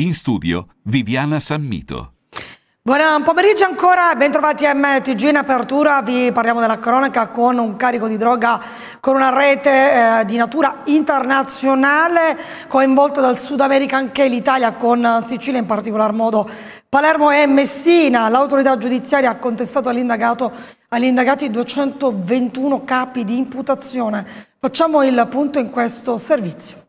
In studio Viviana Sammito. Buon pomeriggio ancora, bentrovati a MTG in apertura, vi parliamo della cronaca con un carico di droga con una rete eh, di natura internazionale coinvolta dal Sud America anche l'Italia con Sicilia in particolar modo Palermo e Messina, l'autorità giudiziaria ha contestato all'indagato agli indagati 221 capi di imputazione. Facciamo il punto in questo servizio.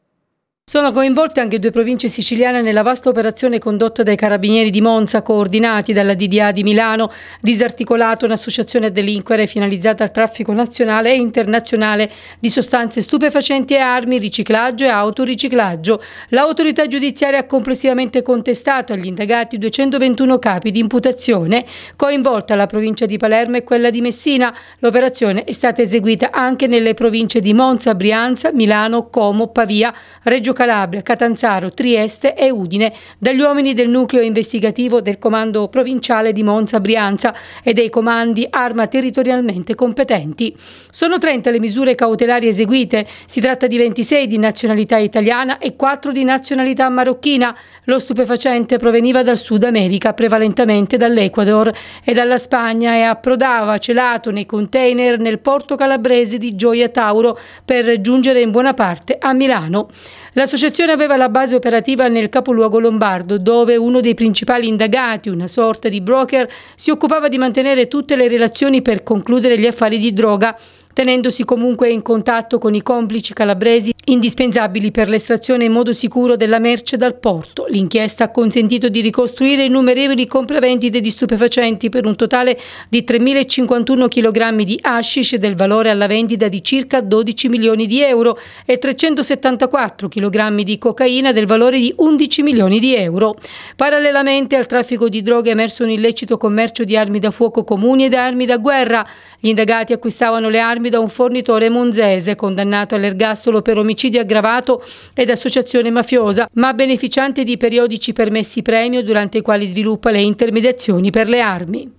Sono coinvolte anche due province siciliane nella vasta operazione condotta dai carabinieri di Monza, coordinati dalla DDA di Milano, disarticolato un'associazione a delinquere finalizzata al traffico nazionale e internazionale di sostanze stupefacenti e armi, riciclaggio e autoriciclaggio. L'autorità giudiziaria ha complessivamente contestato agli indagati 221 capi di imputazione, coinvolta la provincia di Palermo e quella di Messina. L'operazione è stata eseguita anche nelle province di Monza, Brianza, Milano, Como, Pavia, Reggio Calabria, Catanzaro, Trieste e Udine dagli uomini del nucleo investigativo del comando provinciale di Monza Brianza e dei comandi arma territorialmente competenti. Sono 30 le misure cautelari eseguite, si tratta di 26 di nazionalità italiana e 4 di nazionalità marocchina. Lo stupefacente proveniva dal Sud America, prevalentemente dall'Ecuador e dalla Spagna e approdava celato nei container nel porto calabrese di Gioia Tauro per giungere in buona parte a Milano. L'associazione aveva la base operativa nel capoluogo lombardo, dove uno dei principali indagati, una sorta di broker, si occupava di mantenere tutte le relazioni per concludere gli affari di droga tenendosi comunque in contatto con i complici calabresi indispensabili per l'estrazione in modo sicuro della merce dal porto. L'inchiesta ha consentito di ricostruire innumerevoli compravendite di stupefacenti per un totale di 3.051 kg di hashish del valore alla vendita di circa 12 milioni di euro e 374 kg di cocaina del valore di 11 milioni di euro. Parallelamente al traffico di droghe è emerso un illecito commercio di armi da fuoco comuni ed armi da guerra. Gli indagati acquistavano le armi armi da un fornitore monzese condannato all'ergastolo per omicidio aggravato ed associazione mafiosa, ma beneficiante di periodici permessi premio durante i quali sviluppa le intermediazioni per le armi.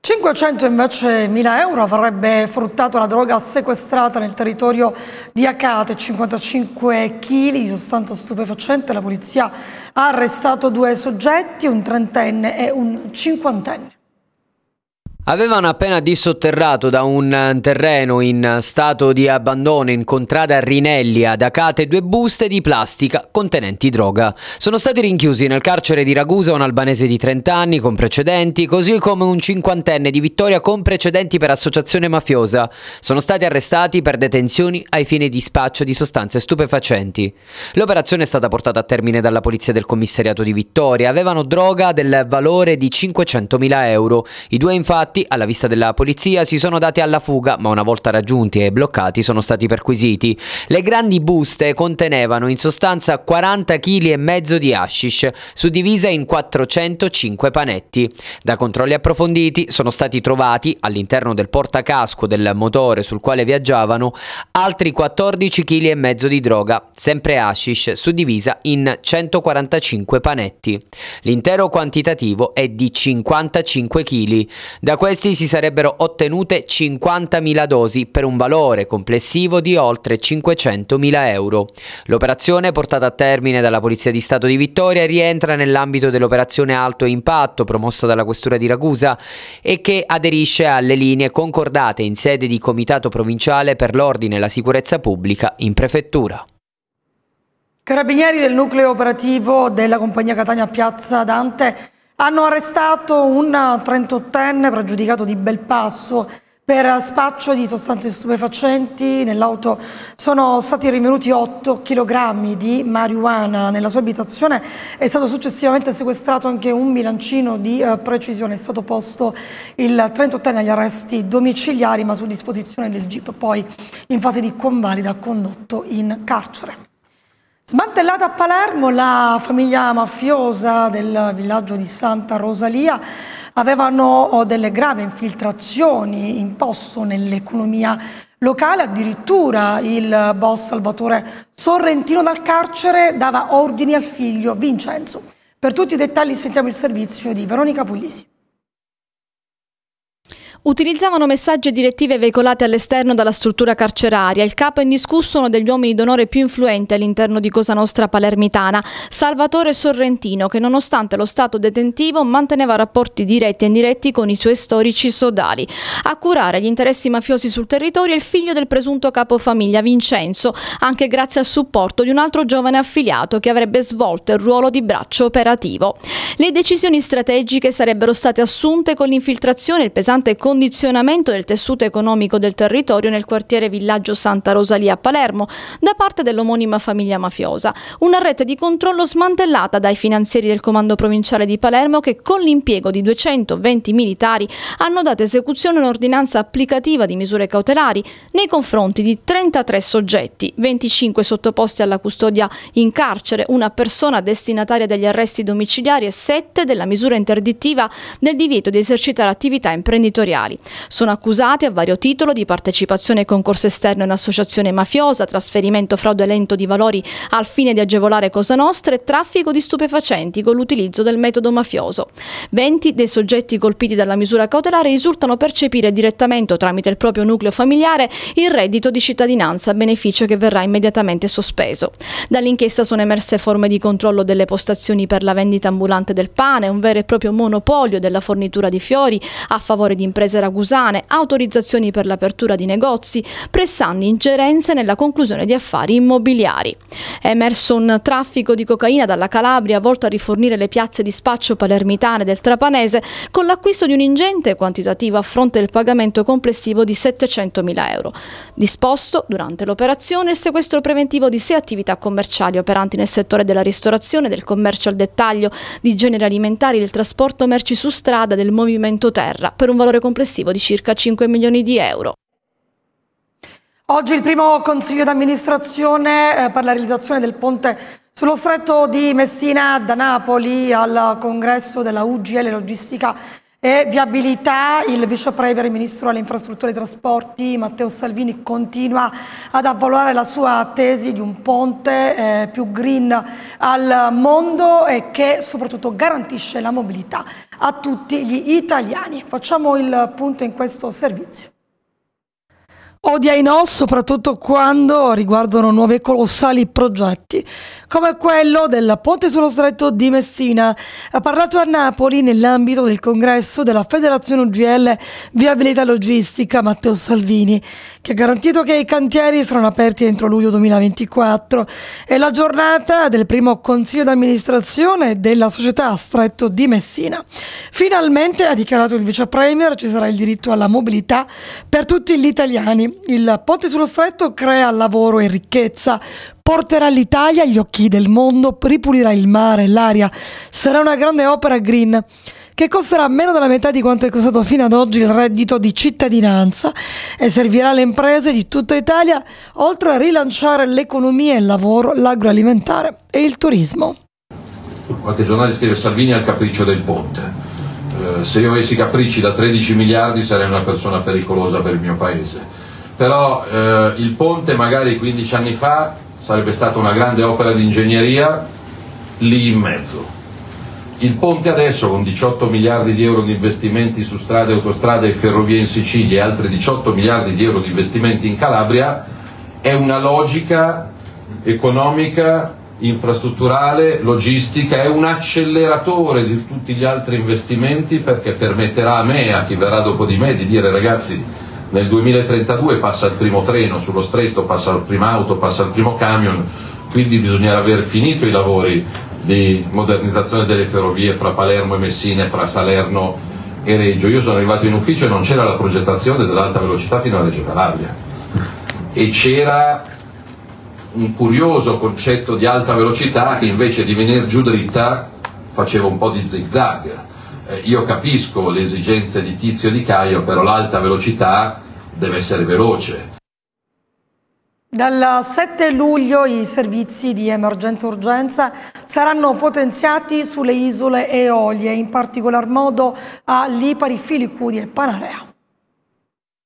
500 invece mila euro avrebbe fruttato la droga sequestrata nel territorio di Acate, 55 kg di sostanza stupefacente. La polizia ha arrestato due soggetti, un trentenne e un cinquantenne. Avevano appena dissotterrato da un eh, terreno in eh, stato di abbandono in contrada Rinelli ad Acate due buste di plastica contenenti droga. Sono stati rinchiusi nel carcere di Ragusa un albanese di 30 anni con precedenti, così come un cinquantenne di Vittoria con precedenti per associazione mafiosa. Sono stati arrestati per detenzioni ai fini di spaccio di sostanze stupefacenti. L'operazione è stata portata a termine dalla polizia del commissariato di Vittoria. Avevano droga del valore di 500.000 euro. I due infatti Infatti, alla vista della polizia, si sono dati alla fuga, ma una volta raggiunti e bloccati sono stati perquisiti. Le grandi buste contenevano in sostanza 40 kg e mezzo di hashish, suddivisa in 405 panetti. Da controlli approfonditi sono stati trovati all'interno del portacasco del motore sul quale viaggiavano altri 14 kg e mezzo di droga, sempre hashish, suddivisa in 145 panetti. L'intero quantitativo è di 55 kg, da questi si sarebbero ottenute 50.000 dosi per un valore complessivo di oltre 500.000 euro. L'operazione portata a termine dalla Polizia di Stato di Vittoria rientra nell'ambito dell'operazione Alto Impatto promossa dalla Questura di Ragusa e che aderisce alle linee concordate in sede di Comitato Provinciale per l'Ordine e la Sicurezza Pubblica in Prefettura. Carabinieri del nucleo operativo della compagnia Catania Piazza Dante hanno arrestato un 38enne pregiudicato di Belpasso per spaccio di sostanze stupefacenti. Nell'auto sono stati rinvenuti 8 kg di marijuana nella sua abitazione. È stato successivamente sequestrato anche un bilancino di eh, precisione. È stato posto il 38enne agli arresti domiciliari, ma su disposizione del GIP, poi in fase di convalida condotto in carcere. Smantellata a Palermo, la famiglia mafiosa del villaggio di Santa Rosalia avevano oh, delle grave infiltrazioni in posto nell'economia locale, addirittura il boss Salvatore Sorrentino dal carcere dava ordini al figlio Vincenzo. Per tutti i dettagli sentiamo il servizio di Veronica Puglisi. Utilizzavano messaggi e direttive veicolate all'esterno dalla struttura carceraria. Il capo indiscusso uno degli uomini d'onore più influenti all'interno di Cosa Nostra palermitana, Salvatore Sorrentino, che nonostante lo stato detentivo manteneva rapporti diretti e indiretti con i suoi storici sodali. A curare gli interessi mafiosi sul territorio è il figlio del presunto capofamiglia Vincenzo, anche grazie al supporto di un altro giovane affiliato che avrebbe svolto il ruolo di braccio operativo. Le decisioni strategiche sarebbero state assunte con l'infiltrazione e il pesante controllo condizionamento del tessuto economico del territorio nel quartiere Villaggio Santa Rosalia a Palermo da parte dell'omonima famiglia mafiosa. Una rete di controllo smantellata dai finanzieri del Comando Provinciale di Palermo che con l'impiego di 220 militari hanno dato esecuzione un'ordinanza applicativa di misure cautelari nei confronti di 33 soggetti, 25 sottoposti alla custodia in carcere, una persona destinataria degli arresti domiciliari e 7 della misura interdittiva del divieto di esercitare attività imprenditoriali industriali. Sono accusati a vario titolo di partecipazione a concorso esterno in associazione mafiosa, trasferimento fraudolento di valori al fine di agevolare Cosa Nostra e traffico di stupefacenti con l'utilizzo del metodo mafioso. 20 dei soggetti colpiti dalla misura cautelare risultano percepire direttamente o tramite il proprio nucleo familiare il reddito di cittadinanza, beneficio che verrà immediatamente sospeso. Dall'inchiesta sono emerse forme di controllo delle postazioni per la vendita ambulante del pane, un vero e proprio monopolio della fornitura di fiori a favore di imprese imprese ragusane, autorizzazioni per l'apertura di negozi, pressanti ingerenze nella conclusione di affari immobiliari. È emerso un traffico di cocaina dalla Calabria volto a rifornire le piazze di spaccio palermitane del Trapanese con l'acquisto di un ingente quantitativo a fronte del pagamento complessivo di 700.000 euro. Disposto durante l'operazione il sequestro preventivo di sei attività commerciali operanti nel settore della ristorazione, del commercio al dettaglio, di generi alimentari, del trasporto merci su strada, del movimento terra, per un valore complessivo complessivo di circa 5 milioni di euro. Oggi il primo consiglio d'amministrazione eh, per la realizzazione del ponte sullo stretto di Messina da Napoli al congresso della UGL Logistica e viabilità, il vice premier e ministro alle infrastrutture e trasporti Matteo Salvini continua ad avvalorare la sua tesi di un ponte eh, più green al mondo e che soprattutto garantisce la mobilità a tutti gli italiani. Facciamo il punto in questo servizio. Odia i no, soprattutto quando riguardano nuovi e colossali progetti, come quello del ponte sullo stretto di Messina. Ha parlato a Napoli nell'ambito del congresso della Federazione UGL Viabilità Logistica Matteo Salvini, che ha garantito che i cantieri saranno aperti entro luglio 2024 e la giornata del primo consiglio d'amministrazione della società Stretto di Messina. Finalmente, ha dichiarato il vice premier, ci sarà il diritto alla mobilità per tutti gli italiani il ponte sullo stretto crea lavoro e ricchezza, porterà l'Italia agli occhi del mondo, ripulirà il mare, e l'aria, sarà una grande opera green che costerà meno della metà di quanto è costato fino ad oggi il reddito di cittadinanza e servirà alle imprese di tutta Italia, oltre a rilanciare l'economia, il lavoro, l'agroalimentare e il turismo. Qualche giornale scrive Salvini ha il capriccio del ponte. Eh, se io avessi capricci da 13 miliardi sarei una persona pericolosa per il mio paese però eh, il ponte magari 15 anni fa sarebbe stata una grande opera di ingegneria lì in mezzo. Il ponte adesso con 18 miliardi di euro di investimenti su strade, autostrade e ferrovie in Sicilia e altri 18 miliardi di euro di investimenti in Calabria è una logica economica, infrastrutturale, logistica, è un acceleratore di tutti gli altri investimenti perché permetterà a me e a chi verrà dopo di me di dire ragazzi nel 2032 passa il primo treno sullo stretto, passa la prima auto, passa il primo camion, quindi bisognerà aver finito i lavori di modernizzazione delle ferrovie fra Palermo e Messina, fra Salerno e Reggio. Io sono arrivato in ufficio e non c'era la progettazione dell'alta velocità fino a Reggio Calabria e c'era un curioso concetto di alta velocità che invece di venire giù dritta faceva un po' di zigzag eh, io capisco le esigenze di Tizio e di Caio, però l'alta velocità deve essere veloce. Dal 7 luglio i servizi di emergenza-urgenza saranno potenziati sulle isole Eolie, in particolar modo a Lipari, Filicudi e Panarea.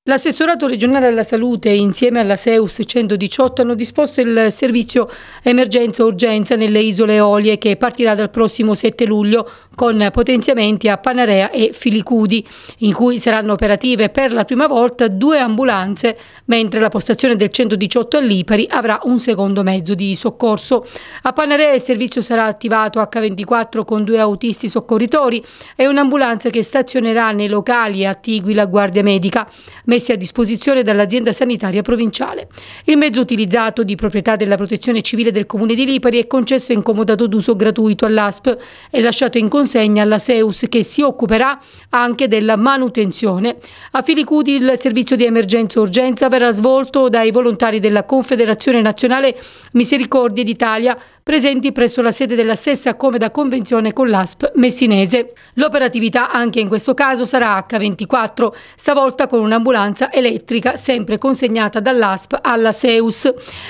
L'assessorato regionale alla salute insieme alla Seus 118 hanno disposto il servizio emergenza-urgenza nelle isole Eolie che partirà dal prossimo 7 luglio con potenziamenti a Panarea e Filicudi in cui saranno operative per la prima volta due ambulanze mentre la postazione del 118 a Lipari avrà un secondo mezzo di soccorso. A Panarea il servizio sarà attivato H24 con due autisti soccorritori e un'ambulanza che stazionerà nei locali a la Guardia Medica messi a disposizione dall'azienda sanitaria provinciale. Il mezzo utilizzato di proprietà della protezione civile del comune di Lipari è concesso in comodato d'uso gratuito all'ASP e lasciato in consegna alla SEUS che si occuperà anche della manutenzione. A Filicuti il servizio di emergenza urgenza verrà svolto dai volontari della Confederazione Nazionale Misericordie d'Italia presenti presso la sede della stessa come da convenzione con l'ASP messinese. L'operatività anche in questo caso sarà H24, stavolta con un'ambulanza elettrica sempre consegnata dall'ASP alla Seus.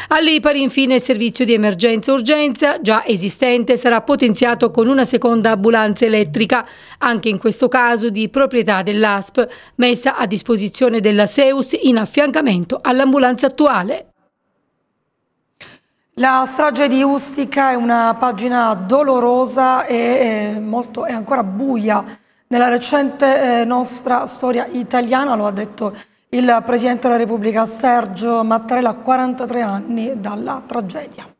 All'IPARI infine il servizio di emergenza urgenza già esistente sarà potenziato con una seconda ambulanza elettrica, anche in questo caso di proprietà dell'ASP, messa a disposizione della Seus in affiancamento all'ambulanza attuale. La strage di Ustica è una pagina dolorosa e molto, è ancora buia nella recente eh, nostra storia italiana, lo ha detto il Presidente della Repubblica Sergio Mattarella, a 43 anni dalla tragedia.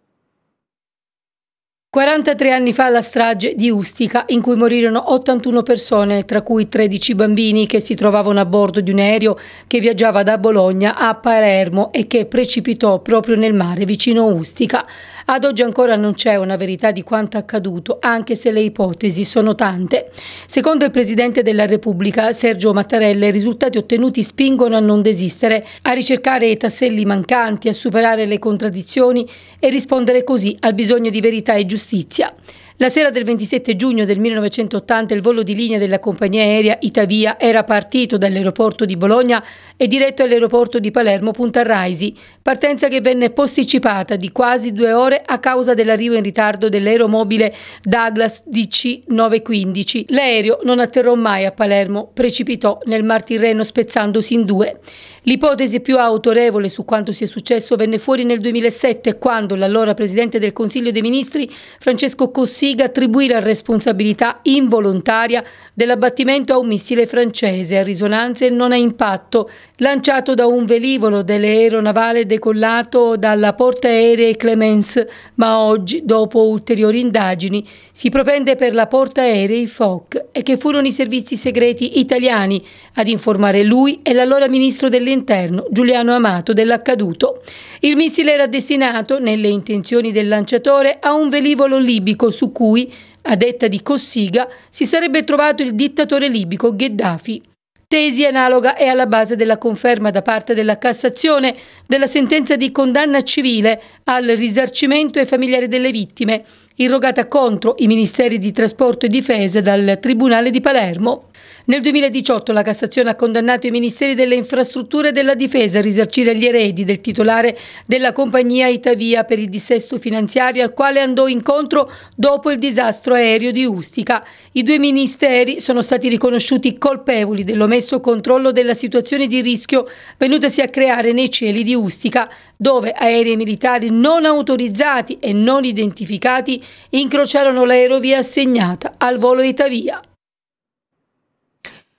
43 anni fa la strage di Ustica, in cui morirono 81 persone, tra cui 13 bambini che si trovavano a bordo di un aereo che viaggiava da Bologna a Palermo e che precipitò proprio nel mare vicino Ustica. Ad oggi ancora non c'è una verità di quanto accaduto, anche se le ipotesi sono tante. Secondo il Presidente della Repubblica, Sergio Mattarella, i risultati ottenuti spingono a non desistere, a ricercare i tasselli mancanti, a superare le contraddizioni e rispondere così al bisogno di verità e giustizia. La sera del 27 giugno del 1980 il volo di linea della compagnia aerea Itavia era partito dall'aeroporto di Bologna e diretto all'aeroporto di Palermo Punta Raisi, partenza che venne posticipata di quasi due ore a causa dell'arrivo in ritardo dell'aeromobile Douglas DC-915. L'aereo non atterrò mai a Palermo, precipitò nel Mar Tirreno spezzandosi in due. L'ipotesi più autorevole su quanto sia successo venne fuori nel 2007 quando l'allora Presidente del Consiglio dei Ministri Francesco Cossi Consiga attribuì la responsabilità involontaria dell'abbattimento a un missile francese a risonanze non a impatto, lanciato da un velivolo dell'aeronavale decollato dalla portaerei Clemence, ma oggi, dopo ulteriori indagini, si propende per la portaerei FOC e che furono i servizi segreti italiani ad informare lui e l'allora ministro dell'interno Giuliano Amato dell'accaduto. Il missile era destinato, nelle intenzioni del lanciatore, a un velivolo libico su cui, a detta di Cossiga, si sarebbe trovato il dittatore libico Gheddafi. Tesi analoga è alla base della conferma da parte della Cassazione della sentenza di condanna civile al risarcimento ai familiari delle vittime, irrogata contro i Ministeri di Trasporto e Difesa dal Tribunale di Palermo. Nel 2018 la Cassazione ha condannato i Ministeri delle Infrastrutture e della Difesa a risarcire gli eredi del titolare della compagnia Itavia per il dissesto finanziario al quale andò incontro dopo il disastro aereo di Ustica. I due ministeri sono stati riconosciuti colpevoli dell'omesso controllo della situazione di rischio venutasi a creare nei cieli di Ustica, dove aerei militari non autorizzati e non identificati incrociarono l'aerovia assegnata al volo Itavia.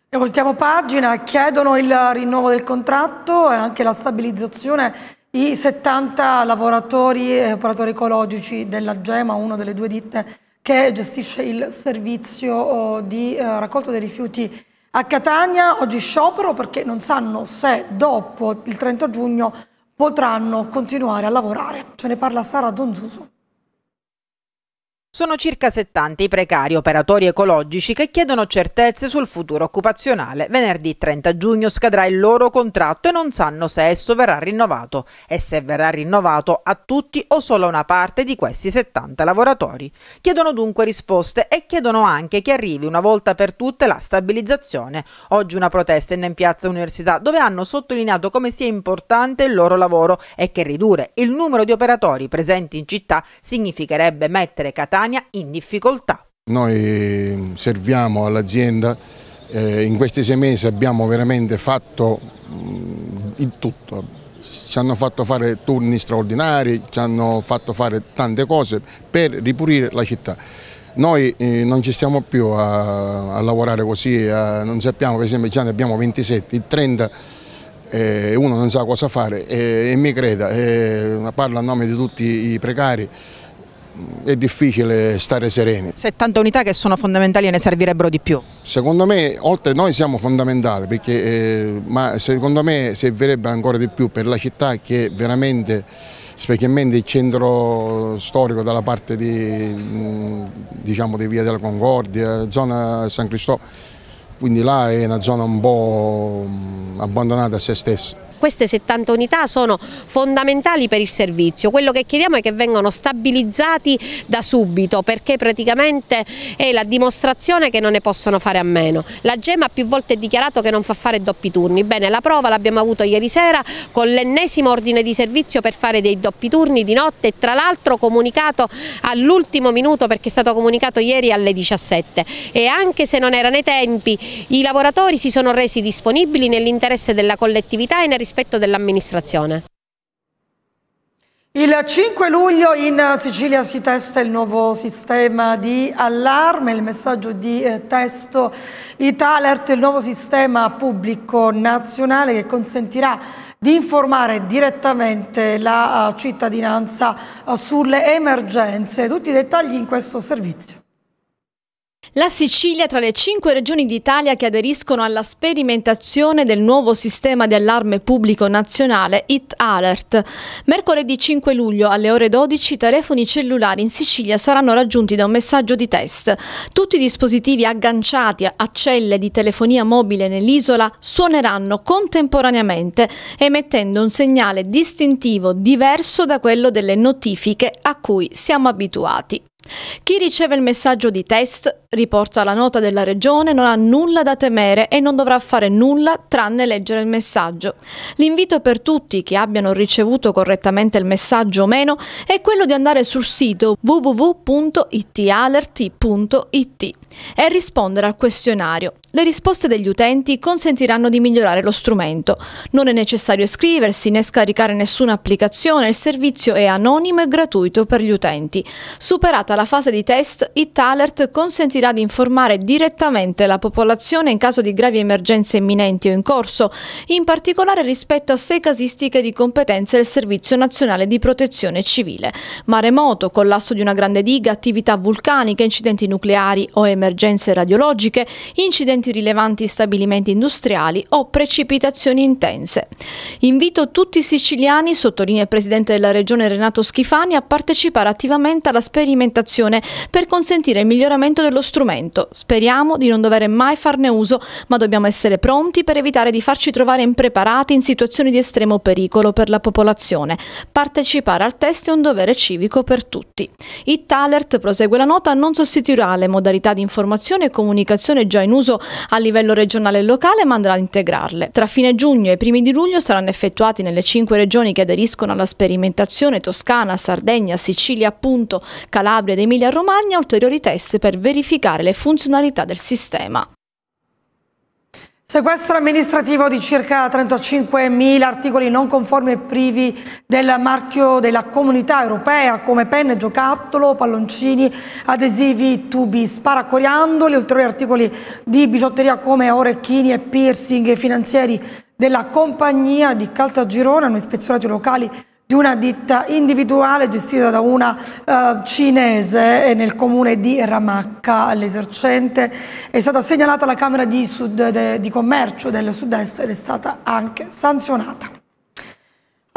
E voltiamo pagina, chiedono il rinnovo del contratto e anche la stabilizzazione i 70 lavoratori e eh, operatori ecologici della Gema, una delle due ditte che gestisce il servizio oh, di eh, raccolta dei rifiuti a Catania. Oggi sciopero perché non sanno se dopo il 30 giugno potranno continuare a lavorare. Ce ne parla Sara Donzuso. Sono circa 70 i precari operatori ecologici che chiedono certezze sul futuro occupazionale. Venerdì 30 giugno scadrà il loro contratto e non sanno se esso verrà rinnovato e se verrà rinnovato a tutti o solo a una parte di questi 70 lavoratori. Chiedono dunque risposte e chiedono anche che arrivi una volta per tutte la stabilizzazione. Oggi una protesta in Piazza Università dove hanno sottolineato come sia importante il loro lavoro e che ridurre il numero di operatori presenti in città significherebbe mettere Catania Padania in difficoltà. Noi serviamo all'azienda, eh, in questi sei mesi abbiamo veramente fatto mm, il tutto, ci hanno fatto fare turni straordinari, ci hanno fatto fare tante cose per ripulire la città. Noi eh, non ci stiamo più a, a lavorare così, a, eh, non sappiamo, per esempio già ne abbiamo 27, il 30 eh, uno non sa cosa fare eh, e mi creda, eh, parlo a nome di tutti i precari, è difficile stare sereni. 70 unità che sono fondamentali e ne servirebbero di più? Secondo me, oltre noi siamo fondamentali, perché, eh, ma secondo me servirebbero ancora di più per la città che veramente, specialmente il centro storico dalla parte di, mm, diciamo, di Via della Concordia, zona San Cristoforo, quindi là è una zona un po' mm, abbandonata a se stessa. Queste 70 unità sono fondamentali per il servizio, quello che chiediamo è che vengano stabilizzati da subito perché praticamente è la dimostrazione che non ne possono fare a meno. La GEM ha più volte dichiarato che non fa fare doppi turni, bene la prova l'abbiamo avuto ieri sera con l'ennesimo ordine di servizio per fare dei doppi turni di notte e tra l'altro comunicato all'ultimo minuto perché è stato comunicato ieri alle 17 e anche se non erano i tempi i lavoratori si sono resi disponibili nell'interesse della collettività e nel rispetto dell'amministrazione. Il 5 luglio in Sicilia si testa il nuovo sistema di allarme, il messaggio di eh, testo Italert, il nuovo sistema pubblico nazionale che consentirà di informare direttamente la eh, cittadinanza eh, sulle emergenze. Tutti i dettagli in questo servizio. La Sicilia tra le cinque regioni d'Italia che aderiscono alla sperimentazione del nuovo sistema di allarme pubblico nazionale IT Alert. Mercoledì 5 luglio alle ore 12 i telefoni cellulari in Sicilia saranno raggiunti da un messaggio di test. Tutti i dispositivi agganciati a celle di telefonia mobile nell'isola suoneranno contemporaneamente emettendo un segnale distintivo diverso da quello delle notifiche a cui siamo abituati. Chi riceve il messaggio di test, riporta la nota della regione, non ha nulla da temere e non dovrà fare nulla tranne leggere il messaggio. L'invito per tutti che abbiano ricevuto correttamente il messaggio o meno è quello di andare sul sito www.italert.it e rispondere al questionario. Le risposte degli utenti consentiranno di migliorare lo strumento. Non è necessario iscriversi né scaricare nessuna applicazione, il servizio è anonimo e gratuito per gli utenti. Superata la fase di test, ItAlert consentirà di informare direttamente la popolazione in caso di gravi emergenze imminenti o in corso, in particolare rispetto a sei casistiche di competenza del Servizio Nazionale di Protezione Civile. Maremoto, collasso di una grande diga, attività vulcaniche, incidenti nucleari o emergenze radiologiche, incidenti eventi rilevanti stabilimenti industriali o precipitazioni intense. Invito tutti i siciliani, sottolinea il Presidente della Regione Renato Schifani, a partecipare attivamente alla sperimentazione per consentire il miglioramento dello strumento. Speriamo di non dover mai farne uso, ma dobbiamo essere pronti per evitare di farci trovare impreparati in situazioni di estremo pericolo per la popolazione. Partecipare al test è un dovere civico per tutti. Italert, prosegue la nota, non sostituirà le modalità di informazione e comunicazione già in uso a livello regionale e locale ma andrà ad integrarle. Tra fine giugno e primi di luglio saranno effettuati nelle cinque regioni che aderiscono alla sperimentazione Toscana, Sardegna, Sicilia, appunto Calabria ed Emilia Romagna ulteriori test per verificare le funzionalità del sistema. Sequestro amministrativo di circa 35.000 articoli non conformi e privi del marchio della comunità europea come penne, giocattolo, palloncini, adesivi, tubi sparacoriandoli, ulteriori articoli di bigiotteria come orecchini e piercing finanzieri della compagnia di Caltagirone hanno ispezionato i locali di una ditta individuale gestita da una uh, cinese eh, nel comune di Ramacca. l'esercente è stata segnalata alla Camera di, sud, de, di Commercio del Sud-Est ed è stata anche sanzionata.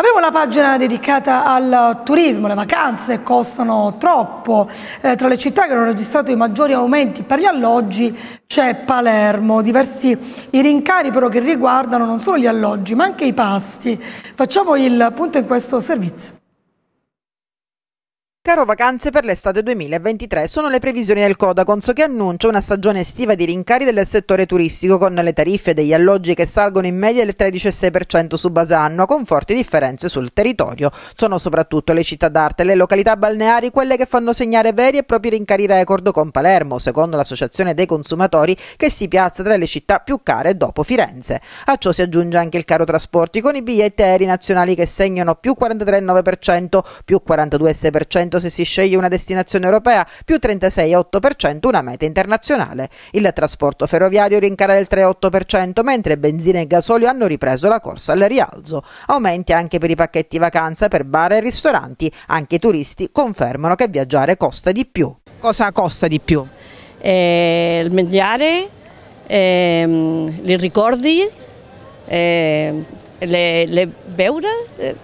Abbiamo la pagina dedicata al turismo, le vacanze costano troppo, eh, tra le città che hanno registrato i maggiori aumenti per gli alloggi c'è Palermo, diversi i rincari però che riguardano non solo gli alloggi ma anche i pasti. Facciamo il punto in questo servizio. Caro vacanze per l'estate 2023 sono le previsioni del Codacons che annuncia una stagione estiva di rincari del settore turistico con le tariffe degli alloggi che salgono in media del 13,6% su base annua con forti differenze sul territorio. Sono soprattutto le città d'arte e le località balneari quelle che fanno segnare veri e propri rincari record con Palermo, secondo l'Associazione dei Consumatori che si piazza tra le città più care dopo Firenze. A ciò si aggiunge anche il caro trasporti con i biglietti aerei nazionali che segnano più 43,9%, più 42,6% se si sceglie una destinazione europea, più 36,8% una meta internazionale. Il trasporto ferroviario rincara del 3,8%, mentre benzina e gasolio hanno ripreso la corsa al rialzo. Aumenti anche per i pacchetti vacanza per bar e ristoranti. Anche i turisti confermano che viaggiare costa di più. Cosa costa di più? Eh, il mangiare, eh, i ricordi, eh, le, le beure, eh,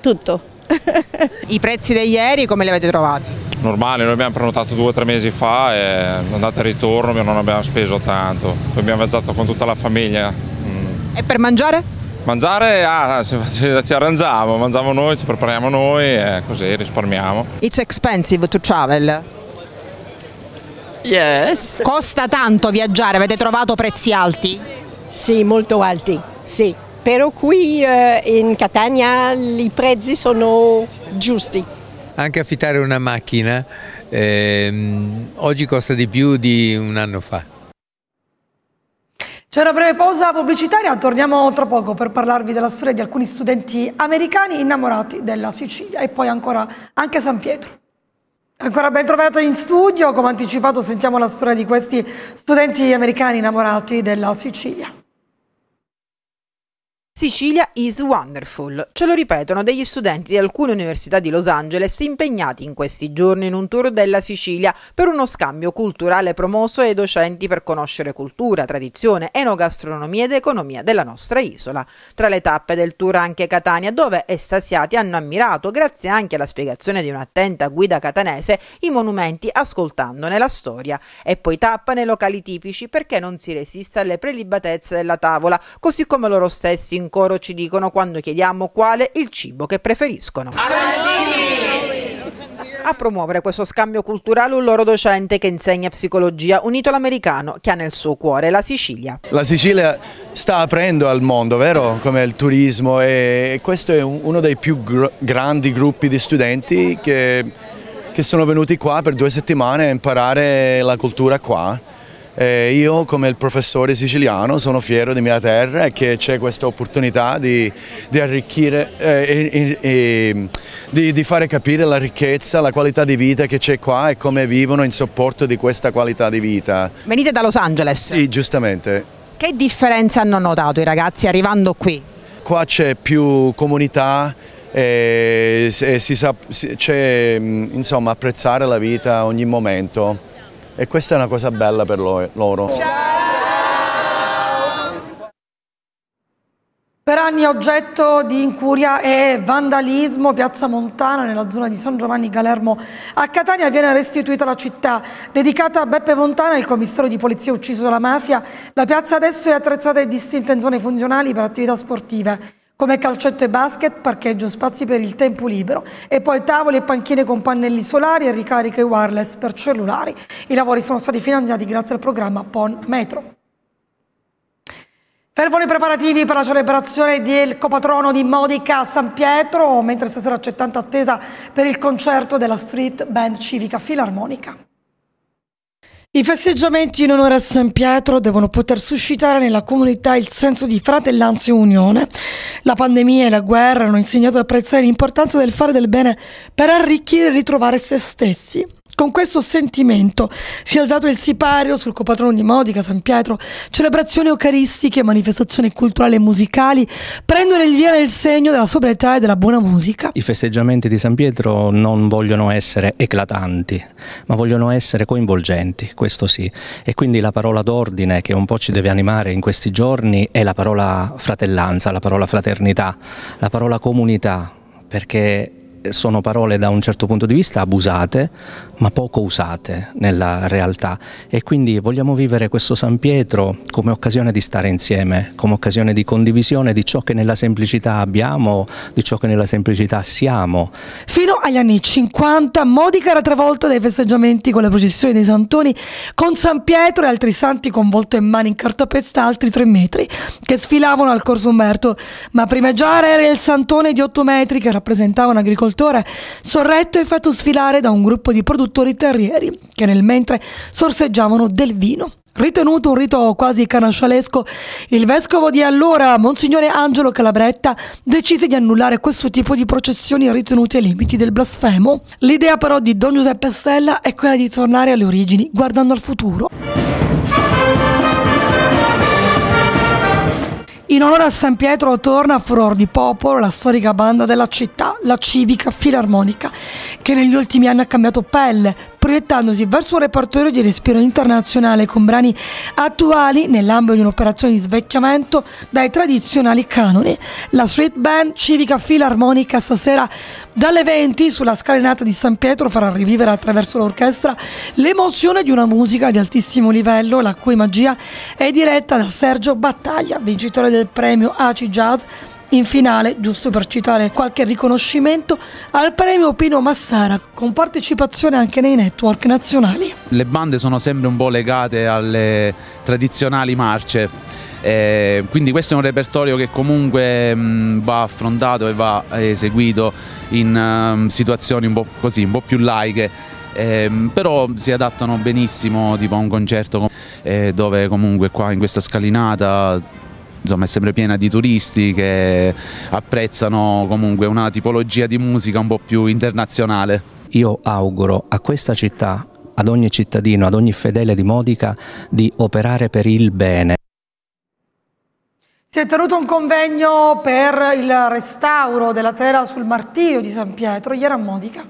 tutto. I prezzi di ieri come li avete trovati? Normale, noi abbiamo prenotato due o tre mesi fa e andata e ritorno non abbiamo speso tanto, poi abbiamo viaggiato con tutta la famiglia. Mm. E per mangiare? Mangiare, ah, ci, ci arrangiamo, mangiamo noi, ci prepariamo noi e così risparmiamo. It's expensive to travel? Yes. Costa tanto viaggiare, avete trovato prezzi alti? Sì, molto alti, sì però qui eh, in Catania i prezzi sono giusti. Anche affittare una macchina ehm, oggi costa di più di un anno fa. C'è una breve pausa pubblicitaria, torniamo tra poco per parlarvi della storia di alcuni studenti americani innamorati della Sicilia e poi ancora anche San Pietro. Ancora ben trovato in studio, come anticipato sentiamo la storia di questi studenti americani innamorati della Sicilia. Sicilia is wonderful. Ce lo ripetono degli studenti di alcune università di Los Angeles impegnati in questi giorni in un tour della Sicilia per uno scambio culturale promosso ai docenti per conoscere cultura, tradizione, enogastronomia ed economia della nostra isola. Tra le tappe del tour anche Catania, dove estasiati hanno ammirato, grazie anche alla spiegazione di un'attenta guida catanese, i monumenti ascoltandone la storia. E poi tappa nei locali tipici perché non si resiste alle prelibatezze della tavola, così come loro stessi in in coro ci dicono quando chiediamo quale il cibo che preferiscono. A promuovere questo scambio culturale un loro docente che insegna psicologia, un italo-americano che ha nel suo cuore la Sicilia. La Sicilia sta aprendo al mondo, vero? Come il turismo e questo è uno dei più gr grandi gruppi di studenti che, che sono venuti qua per due settimane a imparare la cultura qua. E eh, io come il professore siciliano sono fiero di mia terra e che c'è questa opportunità di, di arricchire eh, e, e di, di, fare capire la ricchezza, la qualità di vita che c'è qua e come vivono in supporto di questa qualità di vita. Venite da Los Angeles? Sì, giustamente. Che differenza hanno notato i ragazzi arrivando qui? Qua c'è più comunità, e, eh, e eh, si sa, c'è mm, insomma apprezzare la vita ogni momento e questa è una cosa bella per loro. Ciao! Per anni oggetto di incuria e vandalismo, Piazza Montana, nella zona di San Giovanni Galermo a Catania, viene restituita la città. Dedicata a Beppe Montana, il commissario di polizia ucciso dalla mafia, la piazza adesso è attrezzata e distinta in zone funzionali per attività sportive come calcetto e basket, parcheggio, spazi per il tempo libero e poi tavoli e panchine con pannelli solari e ricariche wireless per cellulari. I lavori sono stati finanziati grazie al programma PON Metro. Fervono i preparativi per la celebrazione del copatrono di Modica a San Pietro, mentre stasera c'è tanta attesa per il concerto della Street Band Civica Filarmonica. I festeggiamenti in onore a San Pietro devono poter suscitare nella comunità il senso di fratellanza e unione. La pandemia e la guerra hanno insegnato ad apprezzare l'importanza del fare del bene per arricchire e ritrovare se stessi. Con questo sentimento si è alzato il sipario sul copatrono di Modica, San Pietro. Celebrazioni eucaristiche, manifestazioni culturali e musicali prendono il via nel segno della sobrietà e della buona musica. I festeggiamenti di San Pietro non vogliono essere eclatanti, ma vogliono essere coinvolgenti, questo sì. E quindi la parola d'ordine che un po' ci deve animare in questi giorni è la parola fratellanza, la parola fraternità, la parola comunità, perché sono parole da un certo punto di vista abusate, ma poco usate nella realtà e quindi vogliamo vivere questo San Pietro come occasione di stare insieme, come occasione di condivisione di ciò che nella semplicità abbiamo, di ciò che nella semplicità siamo. Fino agli anni 50 Modica era travolta dai festeggiamenti con la processione dei santoni con San Pietro e altri santi con volto e mani in cartapesta altri tre metri che sfilavano al corso Umberto, ma primeggiare era il santone di otto metri che rappresentava un agricoltore sorretto e fatto sfilare da un gruppo di produttori produttori terrieri che nel mentre sorseggiavano del vino. Ritenuto un rito quasi canascialesco, il vescovo di allora, Monsignore Angelo Calabretta, decise di annullare questo tipo di processioni ritenute ai limiti del blasfemo. L'idea però di Don Giuseppe Stella è quella di tornare alle origini guardando al futuro. In onore a San Pietro torna a furor di popolo la storica banda della città, la Civica Filarmonica, che negli ultimi anni ha cambiato pelle, proiettandosi verso un repertorio di respiro internazionale con brani attuali nell'ambito di un'operazione di svecchiamento dai tradizionali canoni. La street band civica filarmonica stasera dalle 20 sulla scalinata di San Pietro farà rivivere attraverso l'orchestra l'emozione di una musica di altissimo livello, la cui magia è diretta da Sergio Battaglia, vincitore del premio ACI Jazz in finale, giusto per citare qualche riconoscimento, al premio Pino Massara, con partecipazione anche nei network nazionali. Le bande sono sempre un po' legate alle tradizionali marce, eh, quindi questo è un repertorio che comunque mh, mm, va affrontato e va eseguito in uh, situazioni un po' così, un po' più laiche. Ehm, però si adattano benissimo tipo a un concerto eh, dove comunque qua in questa scalinata insomma, è sempre piena di turisti che apprezzano comunque una tipologia di musica un po' più internazionale. Io auguro a questa città, ad ogni cittadino, ad ogni fedele di Modica, di operare per il bene. Si è tenuto un convegno per il restauro della terra sul martirio di San Pietro ieri a Modica.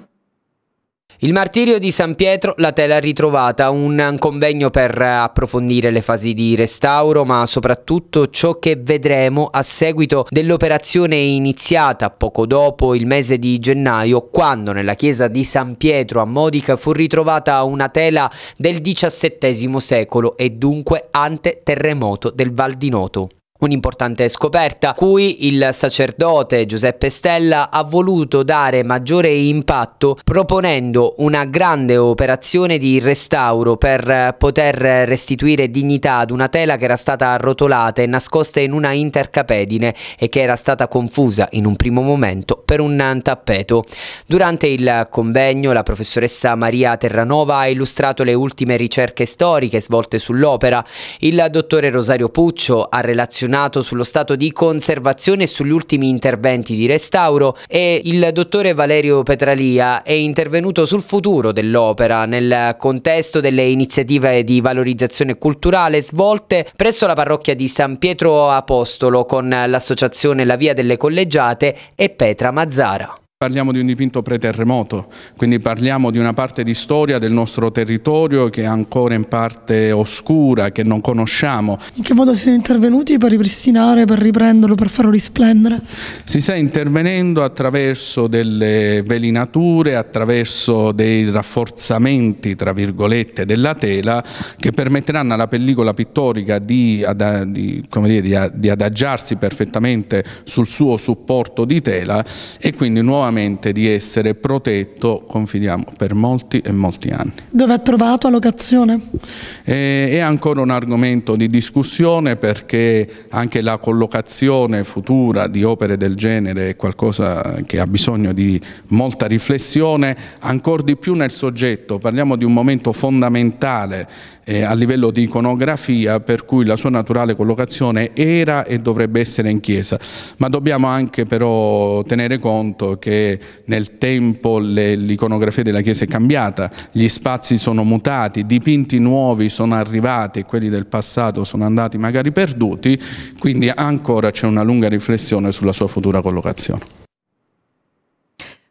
Il martirio di San Pietro, la tela ritrovata, un convegno per approfondire le fasi di restauro, ma soprattutto ciò che vedremo a seguito dell'operazione iniziata poco dopo il mese di gennaio, quando nella chiesa di San Pietro a Modica fu ritrovata una tela del XVII secolo e dunque ante terremoto del Val di Noto. Un'importante scoperta a cui il sacerdote Giuseppe Stella ha voluto dare maggiore impatto proponendo una grande operazione di restauro per poter restituire dignità ad una tela che era stata arrotolata e nascosta in una intercapedine e che era stata confusa in un primo momento per un tappeto. Durante il convegno la professoressa Maria Terranova ha illustrato le ultime ricerche storiche svolte sull'opera. Il dottore Rosario Puccio ha relazionato appassionato sullo stato di conservazione e sugli ultimi interventi di restauro e il dottore Valerio Petralia è intervenuto sul futuro dell'opera nel contesto delle iniziative di valorizzazione culturale svolte presso la parrocchia di San Pietro Apostolo con l'associazione La Via delle Collegiate e Petra Mazzara parliamo di un dipinto preterremoto, quindi parliamo di una parte di storia del nostro territorio che è ancora in parte oscura, che non conosciamo. In che modo siete intervenuti per ripristinare, per riprenderlo, per farlo risplendere? Si sta intervenendo attraverso delle velinature, attraverso dei rafforzamenti, tra virgolette, della tela che permetteranno alla pellicola pittorica di, di, dire, di adagiarsi perfettamente sul suo supporto di tela e quindi nuovamente sicuramente di essere protetto, confidiamo, per molti e molti anni. Dove ha trovato allocazione? E, è ancora un argomento di discussione perché anche la collocazione futura di opere del genere è qualcosa che ha bisogno di molta riflessione, ancora di più nel soggetto, parliamo di un momento fondamentale eh, a livello di iconografia per cui la sua naturale collocazione era e dovrebbe essere in chiesa, ma dobbiamo anche però tenere conto che nel tempo l'iconografia della Chiesa è cambiata, gli spazi sono mutati, dipinti nuovi sono arrivati e quelli del passato sono andati magari perduti, quindi ancora c'è una lunga riflessione sulla sua futura collocazione.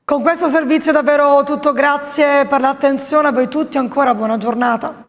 Con questo servizio davvero tutto, grazie per l'attenzione a voi tutti, ancora buona giornata.